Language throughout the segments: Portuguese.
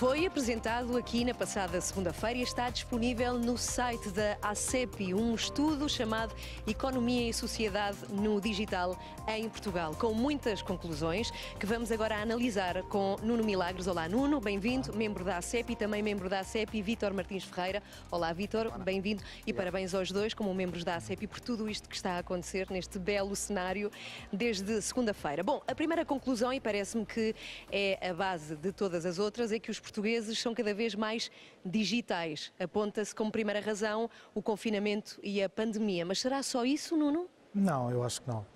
Foi apresentado aqui na passada segunda-feira e está disponível no site da ACEP um estudo chamado Economia e Sociedade no Digital em Portugal, com muitas conclusões que vamos agora analisar com Nuno Milagres. Olá, Nuno, bem-vindo, membro da e também membro da ACEPI, Vítor Martins Ferreira. Olá, Vítor, bem-vindo e parabéns aos dois, como membros da ACEP por tudo isto que está a acontecer neste belo cenário desde segunda-feira. Bom, a primeira conclusão, e parece-me que é a base de todas as outras, é que os portugueses são cada vez mais digitais. Aponta-se como primeira razão o confinamento e a pandemia. Mas será só isso, Nuno? Não, eu acho que não.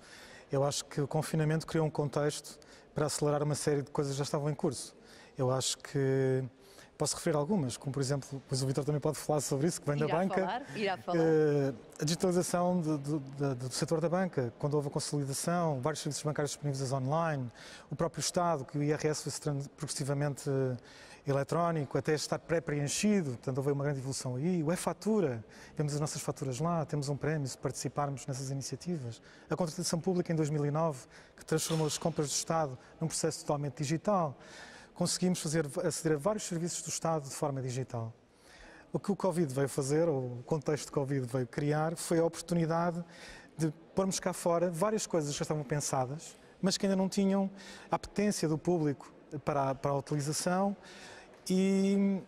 Eu acho que o confinamento criou um contexto para acelerar uma série de coisas que já estavam em curso. Eu acho que posso referir algumas, como por exemplo, pois o Vitor também pode falar sobre isso, que vem irá da banca. Falar, irá eh, falar. Uh, a digitalização de, de, de, do setor da banca, quando houve a consolidação, vários serviços bancários disponíveis online, o próprio Estado, que o IRS foi progressivamente eh, eletrónico, até estar pré-preenchido, portanto houve uma grande evolução aí. O e-fatura, temos as nossas faturas lá, temos um prémio se participarmos nessas iniciativas. A contratação pública em 2009, que transformou as compras do Estado num processo totalmente digital. Conseguimos fazer, aceder a vários serviços do Estado de forma digital. O que o Covid veio fazer, ou o contexto do Covid veio criar, foi a oportunidade de pormos cá fora várias coisas que já estavam pensadas, mas que ainda não tinham a apetência do público para a, para a utilização, e,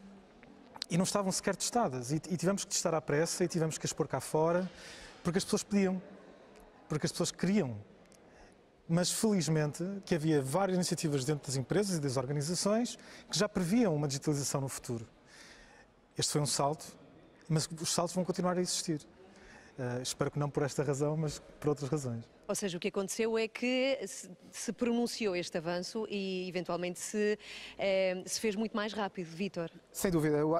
e não estavam sequer testadas. E, e, tivemos que testar à pressa e tivemos que as pôr cá fora, porque as pessoas pediam, porque as pessoas queriam. Mas felizmente que havia várias iniciativas dentro das empresas e das organizações que já previam uma digitalização no futuro. Este foi um salto, mas os saltos vão continuar a existir. Uh, espero que não por esta razão, mas por outras razões. Ou seja, o que aconteceu é que se pronunciou este avanço e eventualmente se, eh, se fez muito mais rápido, Vítor. Sem dúvida, eu,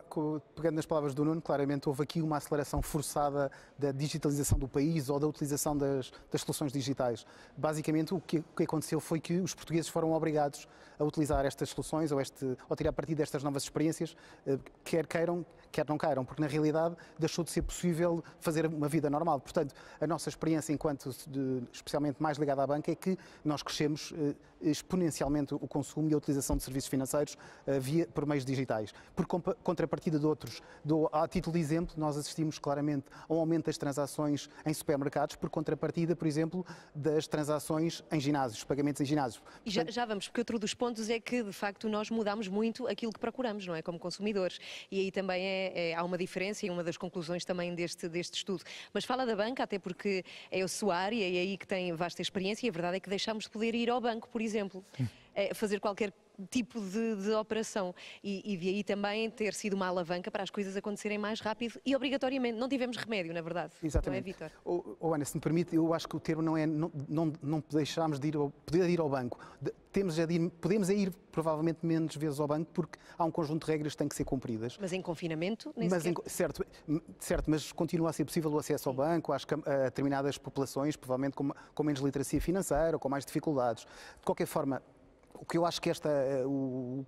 pegando nas palavras do Nuno, claramente houve aqui uma aceleração forçada da digitalização do país ou da utilização das, das soluções digitais. Basicamente, o que, o que, aconteceu foi que os portugueses foram obrigados a utilizar estas soluções ou, este, ou tirar partido destas novas experiências, eh, quer queiram, quer não queiram, porque na realidade deixou de ser possível fazer uma vida normal. Portanto, a nossa experiência, enquanto de, especialmente mais ligada à banca, é que nós crescemos eh, exponencialmente o consumo e a utilização de serviços financeiros eh, via, por meios digitais. Por contrapartida de outros, do, a título de exemplo, nós assistimos claramente a um aumento das transações em supermercados, por contrapartida, por exemplo, das transações em ginásios, pagamentos em ginásios. E já, já vamos, porque outro dos pontos é que, de facto, nós mudamos muito aquilo que procuramos, não é? Como consumidores. E aí também é é, é, há uma diferença e uma das conclusões também deste, deste estudo. Mas fala da banca, até porque é a sua área e é aí que tem vasta experiência e a verdade é que deixamos de poder ir ao banco, por exemplo. É, fazer qualquer tipo de, de operação e, e de aí também ter sido uma alavanca para as coisas acontecerem mais rápido e obrigatoriamente, não tivemos remédio, na verdade, Exatamente. não é, Vítor? Oh, oh, Ana, se me permite, eu acho que o termo não é não, não, não deixarmos de ir poder ir ao banco, de, temos a ir, podemos a ir provavelmente menos vezes ao banco porque há um conjunto de regras que têm que ser cumpridas. Mas em confinamento? Nem mas em, certo, certo, mas continua a ser possível o acesso Sim. ao banco a ah, determinadas populações, provavelmente com, com menos literacia financeira ou com mais dificuldades. De qualquer forma, o que eu acho que esta, eh, o,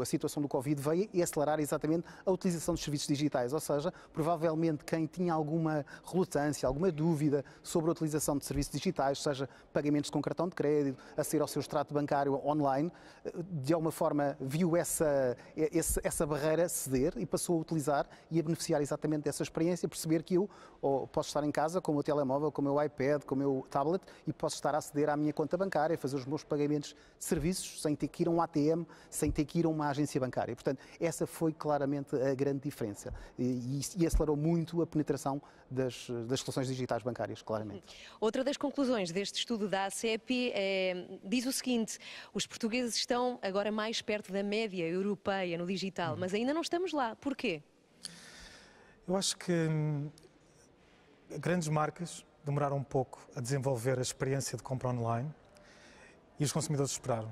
a situação do Covid veio e acelerar exatamente a utilização dos serviços digitais. Ou seja, provavelmente quem tinha alguma relutância, alguma dúvida sobre a utilização de serviços digitais, seja pagamentos com cartão de crédito, aceder ao seu extrato bancário online, de alguma forma viu essa, essa barreira ceder e passou a utilizar e a beneficiar exatamente dessa experiência, perceber que eu posso estar em casa com o meu telemóvel, com o meu iPad, com o meu tablet e posso estar a aceder à minha conta bancária, fazer os meus pagamentos de serviços sem ter que ir a um ATM, sem ter que ir a uma agência bancária. Portanto, essa foi claramente a grande diferença e, e acelerou muito a penetração das, das soluções digitais bancárias, claramente. Outra das conclusões deste estudo da ACEP é, diz o seguinte: os portugueses estão agora mais perto da média europeia no digital, hum. mas ainda não estamos lá. Porquê? Eu acho que hum, grandes marcas demoraram um pouco a desenvolver a experiência de compra online e os consumidores esperaram.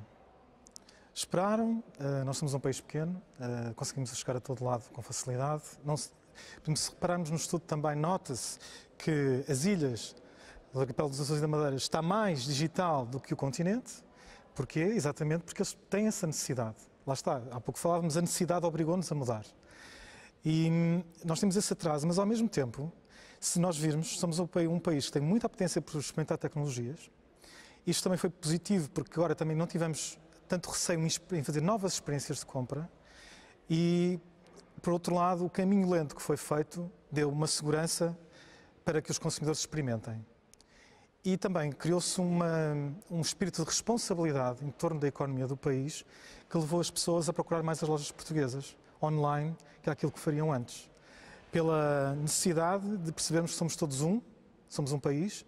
Esperaram, eh, nós somos um país pequeno, eh, conseguimos chegar a todo lado com facilidade. Não se, se repararmos no estudo também, nota-se que as ilhas do arquipélago dos Açores e da Madeira está mais digital do que o continente. Porquê? Exatamente porque eles têm essa necessidade. Lá está, há pouco falávamos, a necessidade obrigou-nos a mudar. E hum, nós temos esse atraso, mas ao mesmo tempo, se nós virmos, somos um país que tem muita potência para experimentar tecnologias. Isto também foi positivo, porque agora também não tivemos tanto receio em fazer novas experiências de compra e, por outro lado, o caminho lento que foi feito deu uma segurança para que os consumidores experimentem. E também criou-se um espírito de responsabilidade em torno da economia do país que levou as pessoas a procurar mais as lojas portuguesas online que é aquilo que fariam antes. Pela necessidade de percebermos que somos todos um, somos um país,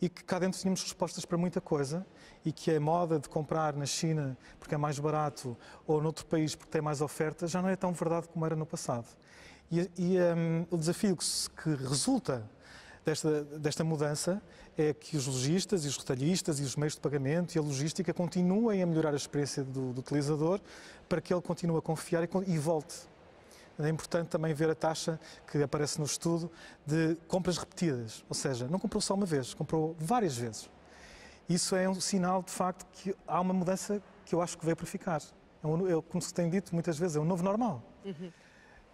e que cá dentro tínhamos respostas para muita coisa e que a moda de comprar na China porque é mais barato ou noutro país porque tem mais oferta já não é tão verdade como era no passado. E, e um, o desafio que, que resulta desta, desta mudança é que os lojistas e os retalhistas e os meios de pagamento e a logística continuem a melhorar a experiência do, do utilizador para que ele continue a confiar e, e volte é importante também ver a taxa que aparece no estudo de compras repetidas, ou seja, não comprou só uma vez, comprou várias vezes. Isso é um sinal, de facto, que há uma mudança que eu acho que veio para ficar. É um, é, como se tem dito muitas vezes, é um novo normal. Uhum.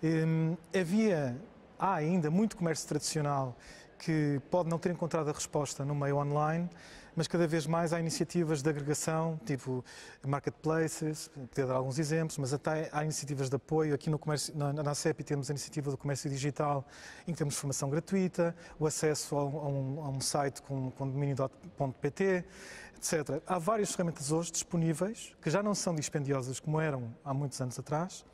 Hum, havia, há ainda muito comércio tradicional que pode não ter encontrado a resposta no meio online, mas cada vez mais há iniciativas de agregação, tipo marketplaces, poder dar alguns exemplos, mas até há iniciativas de apoio. Aqui no comércio, na, na CEP temos a iniciativa do comércio digital, em que temos formação gratuita, o acesso a um, a um site com, com domínio.pt, etc. Há várias ferramentas hoje disponíveis, que já não são dispendiosas como eram há muitos anos atrás,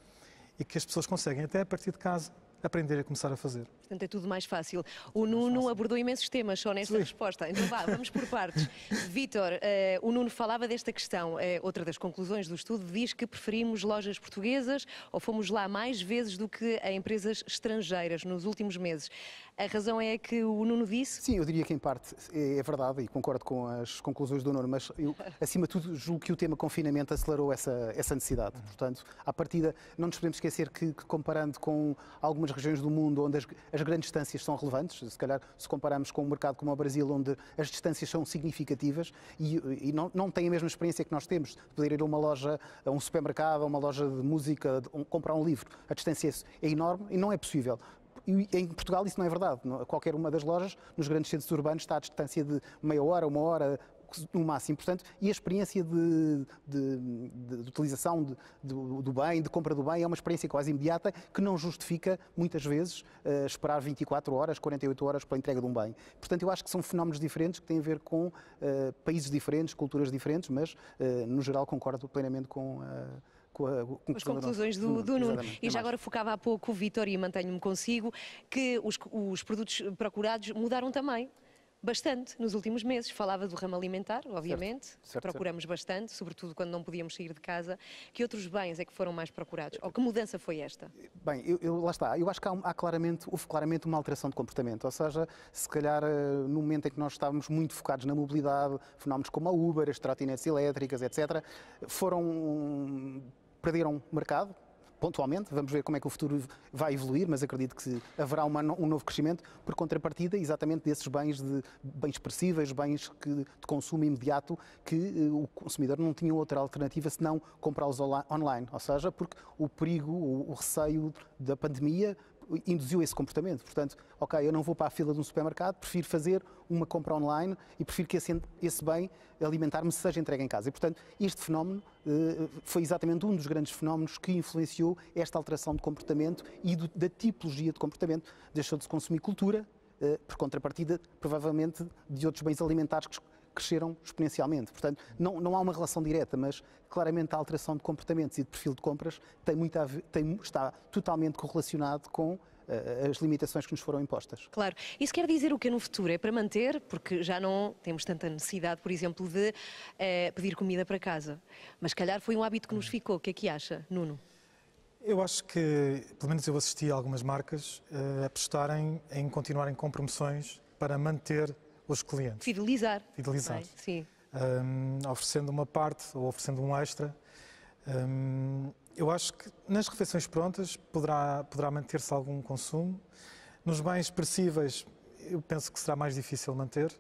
e que as pessoas conseguem, até a partir de casa, aprender a começar a fazer. Portanto, é tudo mais fácil. O Nuno fácil. abordou imensos temas só nesta Sim. resposta. Então vá, vamos por partes. Vítor, eh, o Nuno falava desta questão. Eh, outra das conclusões do estudo diz que preferimos lojas portuguesas ou fomos lá mais vezes do que a empresas estrangeiras nos últimos meses. A razão é que o Nuno disse? Sim, eu diria que em parte é verdade e concordo com as conclusões do Nuno, mas eu, acima de tudo, julgo que o tema confinamento acelerou essa, essa necessidade. Uhum. Portanto, à partida, não nos podemos esquecer que, que comparando com algumas regiões do mundo onde as, as as grandes distâncias são relevantes, se calhar se compararmos com um mercado como o Brasil, onde as distâncias são significativas e, e não, não têm a mesma experiência que nós temos de poder ir a uma loja, a um supermercado, a uma loja de música, de, um, comprar um livro. A distância é enorme e não é possível. E em Portugal isso não é verdade. Qualquer uma das lojas, nos grandes centros urbanos, está à distância de meia hora, uma hora, no máximo. Portanto, e a experiência de, de, de, de utilização do, do, bem, de compra do bem, é uma experiência quase imediata que não justifica, muitas vezes, uh, esperar 24 horas, 48 horas a entrega de um bem. Portanto, eu acho que são fenómenos diferentes que têm a ver com uh, países diferentes, culturas diferentes, mas, uh, no geral, concordo plenamente com com, a, com as conclusões do, hum, do Nuno. E já agora focava há pouco o e mantenho-me consigo, que os, os produtos procurados mudaram também bastante nos últimos meses. Falava do ramo alimentar, obviamente, certo, certo, procuramos certo. bastante, sobretudo quando não podíamos sair de casa. Que outros bens é que foram mais procurados? Ou que mudança foi esta? Bem, eu, eu lá está, eu acho que há, há, claramente, houve claramente uma alteração de comportamento, ou seja, se calhar eh, no momento em que nós estávamos muito focados na mobilidade, fenómenos como a Uber, as trotinetes elétricas, etc., foram perderam mercado, pontualmente, vamos ver como é que o futuro vai evoluir, mas acredito que haverá uma, um novo crescimento por contrapartida exatamente desses bens de bens perecíveis, bens que, de consumo imediato, que eh, o consumidor não tinha outra alternativa senão comprá-los online, ou seja, porque o perigo, o, o receio da pandemia induziu esse comportamento. Portanto, ok, eu não vou para a fila de um supermercado, prefiro fazer uma compra online e prefiro que esse, esse bem alimentar-me seja entregue em casa. E, portanto, este fenómeno eh, foi exatamente um dos grandes fenómenos que influenciou esta alteração de comportamento e do, da tipologia de comportamento. Deixou de se consumir cultura, eh, por contrapartida, provavelmente, de outros bens alimentares que cresceram exponencialmente. Portanto, não, não há uma relação direta, mas claramente a alteração de comportamentos e de perfil de compras tem muito ver, tem, está totalmente correlacionado com eh, as limitações que nos foram impostas. Claro, isso quer dizer o que no futuro é para manter, porque já não temos tanta necessidade, por exemplo, de eh, pedir comida para casa. Mas calhar foi um hábito que nos ficou. O que é que acha, Nuno? Eu acho que, pelo menos eu assisti a algumas marcas eh, apostarem em continuarem com promoções para manter os clientes. Fidelizar. Fidelizar. sim. Um, oferecendo uma parte ou oferecendo um extra. Um, eu acho que nas refeições prontas poderá, poderá manter-se algum consumo. Nos bens perecíveis, eu penso que será mais difícil manter,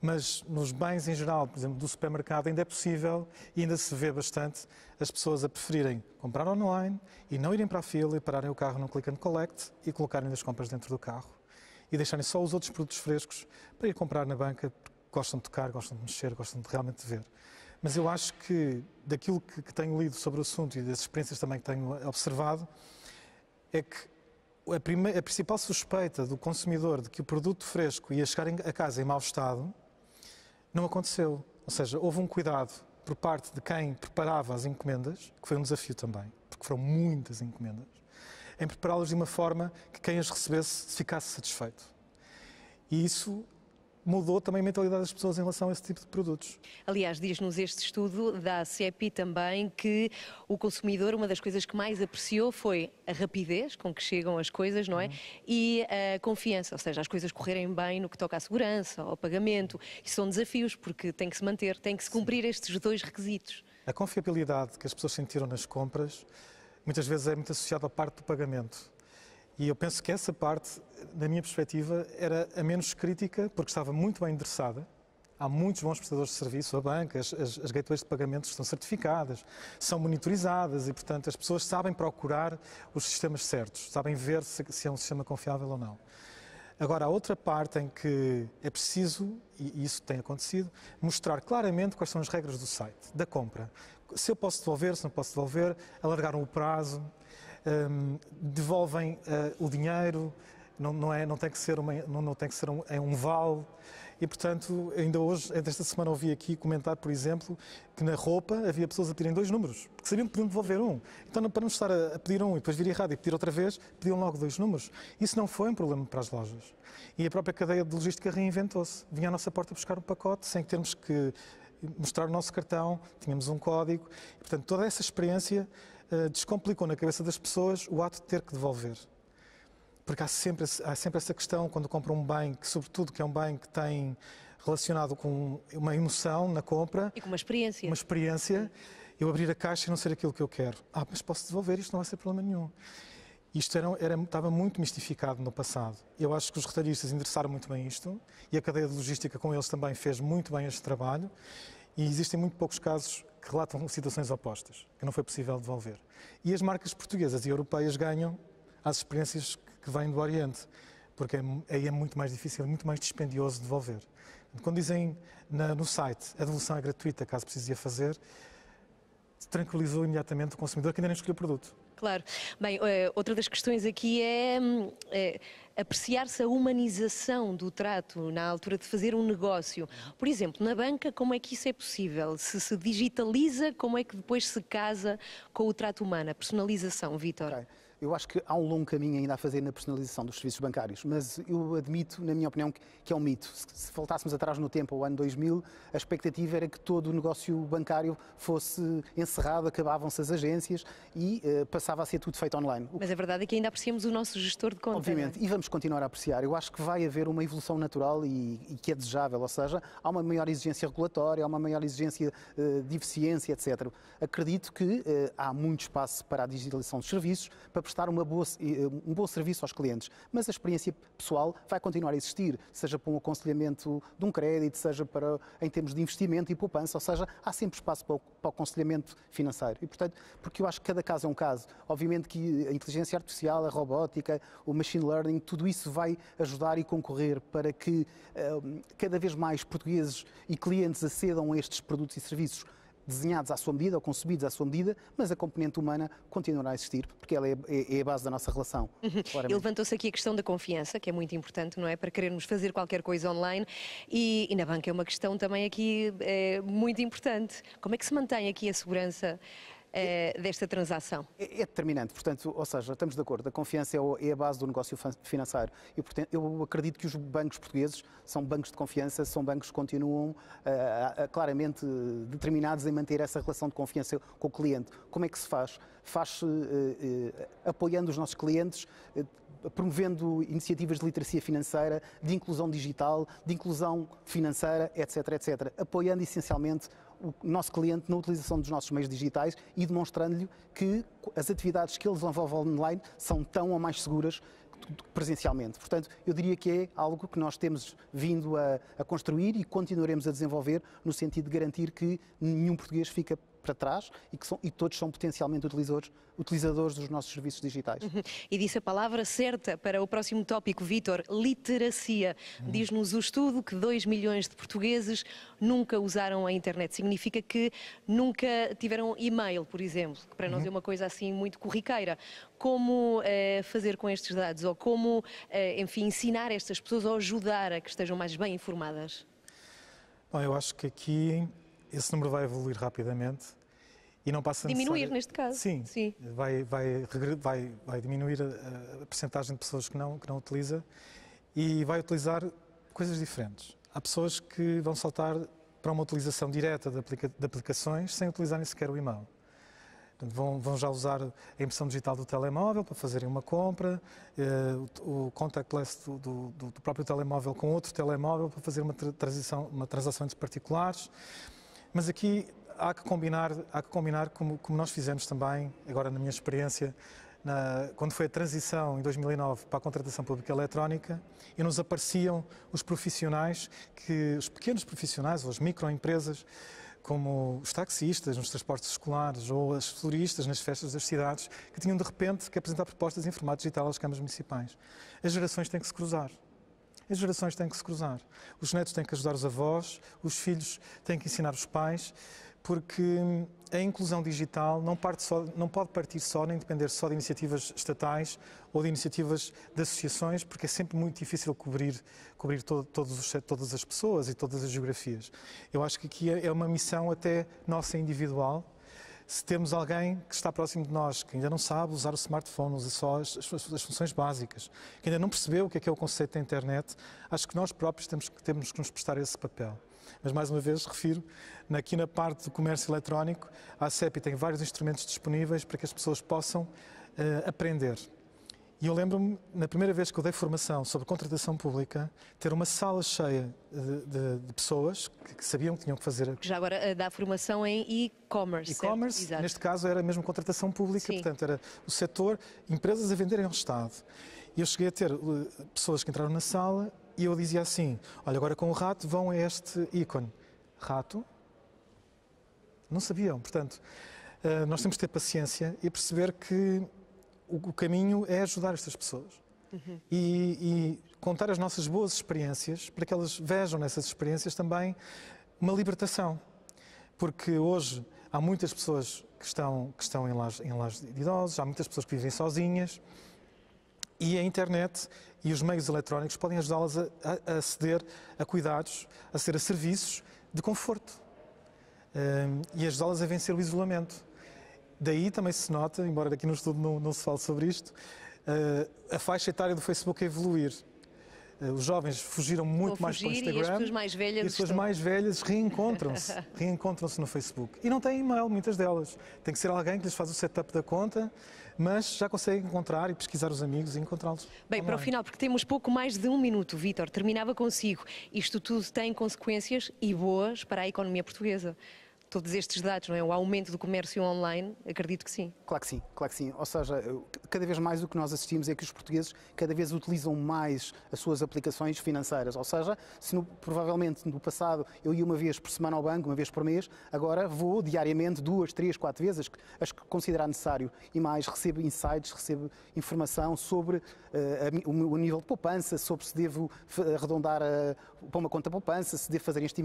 mas nos bens em geral, por exemplo, do supermercado, ainda é possível e ainda se vê bastante as pessoas a preferirem comprar online e não irem para a fila e pararem o carro num click and collect e colocarem as compras dentro do carro e deixarem só os outros produtos frescos para ir comprar na banca, gostam de tocar, gostam de mexer, gostam de realmente ver. Mas eu acho que daquilo que, que tenho lido sobre o assunto e das experiências também que tenho observado, é que a, a principal suspeita do consumidor de que o produto fresco ia chegar a casa em mau estado não aconteceu. Ou seja, houve um cuidado por parte de quem preparava as encomendas, que foi um desafio também, porque foram muitas encomendas em prepará-los de uma forma que quem as recebesse ficasse satisfeito. E isso mudou também a mentalidade das pessoas em relação a esse tipo de produtos. Aliás, diz-nos este estudo da CEPI também que o consumidor, uma das coisas que mais apreciou foi a rapidez com que chegam as coisas, não é? Uhum. E a confiança, ou seja, as coisas correrem bem no que toca à segurança, ao pagamento. Isso são desafios, porque tem que se manter, tem que se cumprir Sim. estes dois requisitos. A confiabilidade que as pessoas sentiram nas compras muitas vezes é muito associado à parte do pagamento. E eu penso que essa parte, na minha perspectiva, era a menos crítica, porque estava muito bem endereçada. Há muitos bons prestadores de serviço, a banca, as, as, as gateways de pagamentos estão certificadas, são monitorizadas e, portanto, as pessoas sabem procurar os sistemas certos, sabem ver se, se é um sistema confiável ou não. Agora, a outra parte em que é preciso, e isso tem acontecido, mostrar claramente quais são as regras do site, da compra. Se eu posso devolver, se não posso devolver, alargaram o prazo, um, devolvem uh, o dinheiro, não, não, é, não tem que ser, uma, não, não tem que ser um, é um vale. E, portanto, ainda hoje, desta semana, ouvi aqui comentar, por exemplo, que na roupa havia pessoas a pedirem dois números, porque sabiam que podiam devolver um. Então, para não estar a, pedir um e depois vir errado e pedir outra vez, pediam logo dois números. Isso não foi um problema para as lojas. E a própria cadeia de logística reinventou-se. Vinha à nossa porta buscar um pacote sem termos que mostrar o nosso cartão, tínhamos um código. E, portanto, toda essa experiência eh, descomplicou na cabeça das pessoas o ato de ter que devolver porque há sempre, há sempre essa questão quando compra um bem, que sobretudo que é um bem que tem relacionado com uma emoção na compra. E com uma experiência. Uma experiência. Eu abrir a caixa e não ser aquilo que eu quero. Ah, mas posso devolver, isto não vai ser problema nenhum. Isto era, era, estava muito mistificado no passado. Eu acho que os retalhistas endereçaram muito bem isto e a cadeia de logística com eles também fez muito bem este trabalho. E existem muito poucos casos que relatam situações opostas, que não foi possível devolver. E as marcas portuguesas e europeias ganham às experiências que vêm do Oriente, porque é, aí é muito mais difícil, é muito mais dispendioso devolver. Quando dizem na, no site a devolução é gratuita, caso precise a fazer, tranquilizou imediatamente o consumidor que ainda não escolheu o produto. Claro. Bem, eh, outra das questões aqui é, hum, é apreciar-se a humanização do trato na altura de fazer um negócio. Por exemplo, na banca, como é que isso é possível? Se se digitaliza, como é que depois se casa com o trato humano, a personalização, Vitor? Okay. Eu acho que há um longo caminho ainda a fazer na personalização dos serviços bancários, mas eu admito, na minha opinião, que é um mito. Se voltássemos atrás no tempo, ao ano 2000, a expectativa era que todo o negócio bancário fosse encerrado, acabavam-se as agências e uh, passava a ser tudo feito online. Mas a verdade é que ainda apreciamos o nosso gestor de contas. Obviamente, é? e vamos continuar a apreciar. Eu acho que vai haver uma evolução natural e, e, que é desejável, ou seja, há uma maior exigência regulatória, há uma maior exigência uh, de eficiência, etc. Acredito que uh, há muito espaço para a digitalização dos serviços, para prestar boa, eh, um bom serviço aos clientes, mas a experiência pessoal vai continuar a existir, seja para um aconselhamento de um crédito, seja para em termos de investimento e poupança, ou seja, há sempre espaço para o, para o aconselhamento financeiro. E, portanto, porque eu acho que cada caso é um caso. Obviamente que a inteligência artificial, a robótica, o machine learning, tudo isso vai ajudar e concorrer para que um, eh, cada vez mais portugueses e clientes acedam a estes produtos e serviços desenhados à sua medida ou concebidos à sua medida, mas a componente humana continuará a existir, porque ela é, é, é a base da nossa relação. Uhum. Levantou-se aqui a questão da confiança, que é muito importante, não é? Para querermos fazer qualquer coisa online e, e na banca é uma questão também aqui é, muito importante. Como é que se mantém aqui a segurança? é, desta transação. É, é, determinante, portanto, ou seja, estamos de acordo, a confiança é, é a base do negócio financeiro. Eu, eu acredito que os bancos portugueses são bancos de confiança, são bancos que continuam uh, claramente determinados em manter essa relação de confiança com o cliente. Como é que se faz? Faz-se uh, uh, apoiando os nossos clientes, promovendo iniciativas de literacia financeira, de inclusão digital, de inclusão financeira, etc, etc, apoiando essencialmente o nosso cliente na utilização dos nossos meios digitais e demonstrando-lhe que as atividades que eles envolvem online são tão ou mais seguras presencialmente. Portanto, eu diria que é algo que nós temos vindo a, a construir e continuaremos a desenvolver no sentido de garantir que nenhum português fica para trás e, que são, e todos são potencialmente utilizadores, utilizadores dos nossos serviços digitais. Uhum. E disse a palavra certa para o próximo tópico, Vítor, literacia. Uhum. Diz-nos o estudo que 2 milhões de portugueses nunca usaram a internet. Significa que nunca tiveram e-mail, por exemplo, que para uhum. nós é uma coisa assim muito corriqueira. Como eh, fazer com estes dados ou como, eh, enfim, ensinar estas pessoas ou ajudar a que estejam mais bem informadas? Bom, eu acho que aqui esse número vai evoluir rapidamente e não passa Diminuir neste caso. Sim, Sim. Vai, vai, vai, vai diminuir a, a percentagem de pessoas que não, que não utiliza e vai utilizar coisas diferentes. Há pessoas que vão saltar para uma utilização direta de, aplica de aplicações sem utilizarem sequer o e-mail. Vão, vão, já usar a impressão digital do telemóvel para fazerem uma compra, eh, o, o contactless do, do, do, próprio telemóvel com outro telemóvel para fazer uma, transição, uma transação entre particulares. Mas aqui há que combinar, há que combinar como, como nós fizemos também, agora na minha experiência, na, quando foi a transição em 2009 para a contratação pública eletrónica, e nos apareciam os profissionais, que os pequenos profissionais ou as microempresas, como os taxistas nos transportes escolares ou as floristas nas festas das cidades, que tinham de repente que apresentar propostas em formato digital às câmaras municipais. As gerações têm que se cruzar. As gerações têm que se cruzar. Os netos têm que ajudar os avós, os filhos têm que ensinar os pais, porque a inclusão digital não, parte só, não pode partir só, nem depender só de iniciativas estatais ou de iniciativas de associações, porque é sempre muito difícil cobrir, cobrir todo, todos os, todas as pessoas e todas as geografias. Eu acho que aqui é, é uma missão até nossa individual, se temos alguém que está próximo de nós, que ainda não sabe usar o smartphone, usa só as, as, as, funções básicas, que ainda não percebeu o que é, que é o conceito da internet, acho que nós próprios temos, temos que nos prestar esse papel. Mas, mais uma vez, refiro, aqui na parte do comércio eletrónico, a CEPI tem vários instrumentos disponíveis para que as pessoas possam uh, aprender. E eu lembro-me, na primeira vez que eu dei formação sobre contratação pública, ter uma sala cheia de, de, de pessoas que, que, sabiam que tinham que fazer. Já agora eh, dá formação em e-commerce. E-commerce, neste caso era mesmo contratação pública, Sim. portanto era o setor, empresas a venderem ao Estado. E eu cheguei a ter eh, pessoas que entraram na sala e eu dizia assim: olha, agora com o rato vão a este ícone. Rato? Não sabiam, portanto. Eh, nós temos que ter paciência e perceber que o caminho é ajudar estas pessoas. Uhum. E, e, contar as nossas boas experiências para que elas vejam nessas experiências também uma libertação. Porque hoje há muitas pessoas que estão, que estão em, lares, em de idosos, há muitas pessoas que vivem sozinhas e a internet e os meios eletrónicos podem ajudá-las a, a, aceder a cuidados, a ser a serviços de conforto um, eh, e ajudá-las a vencer o isolamento. Daí também se nota, embora aqui no estudo não, não se fale sobre isto, eh, a faixa etária do Facebook a evoluir. Eh, os jovens fugiram muito mais para o Instagram. E as pessoas mais velhas, pessoas estão... mais velhas reencontram-se, reencontram-se no Facebook. E não têm e-mail, muitas delas. Tem que ser alguém que lhes faz o setup da conta, mas já conseguem encontrar e pesquisar os amigos e encontrá-los. Bem, online. para o final, porque temos pouco mais de um minuto, Vítor, terminava consigo. Isto tudo tem consequências e boas para a economia portuguesa todos estes dados, não é? O aumento do comércio online, acredito que sim. Claro que sim, claro que sim. Ou seja, cada vez mais o que nós assistimos é que os portugueses cada vez utilizam mais as suas aplicações financeiras. Ou seja, se no, provavelmente no passado eu ia uma vez por semana ao banco, uma vez por mês, agora vou diariamente duas, três, quatro vezes, as que considerar necessário e mais recebo insights, recebo informação sobre uh, o, o nível de poupança, sobre se devo arredondar eh, para uma conta poupança, se devo fazer este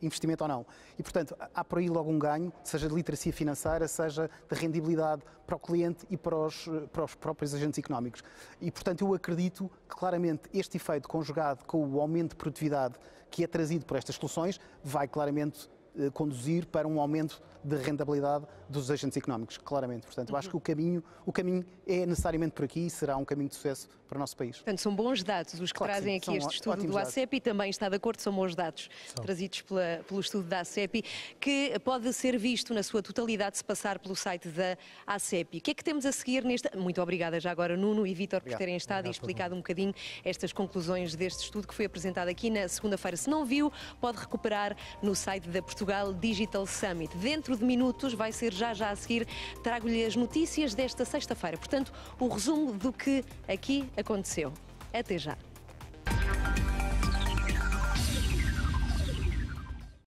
investimento ou não. E portanto, há por aí logo um ganho, seja de literacia financeira, seja de rendibilidade para o cliente e para os, eh, para os próprios agentes económicos. E, portanto, eu acredito que claramente este efeito conjugado com o aumento de produtividade que é trazido por estas soluções vai claramente eh, conduzir para um aumento de rentabilidade dos agentes económicos, claramente. Portanto, eu acho uhum. que o caminho, o caminho é necessariamente por aqui e será um caminho de sucesso para o nosso país. Portanto, são bons dados os que claro trazem que aqui este estudo do ACEP dados. e também está de acordo, são bons dados são. trazidos pela, pelo estudo da ACEP, que pode ser visto na sua totalidade se passar pelo site da ACEP. O que é que temos a seguir neste... Muito obrigada já agora, Nuno e Vítor, por terem estado Obrigado, e explicado um bocadinho estas conclusões deste estudo que foi apresentado aqui na segunda-feira. Se não viu, pode recuperar no site da Portugal Portugal Digital Summit. Dentro de minutos, vai ser já já a seguir, trago-lhe as notícias desta sexta-feira. Portanto, o resumo do que aqui aconteceu. Até já.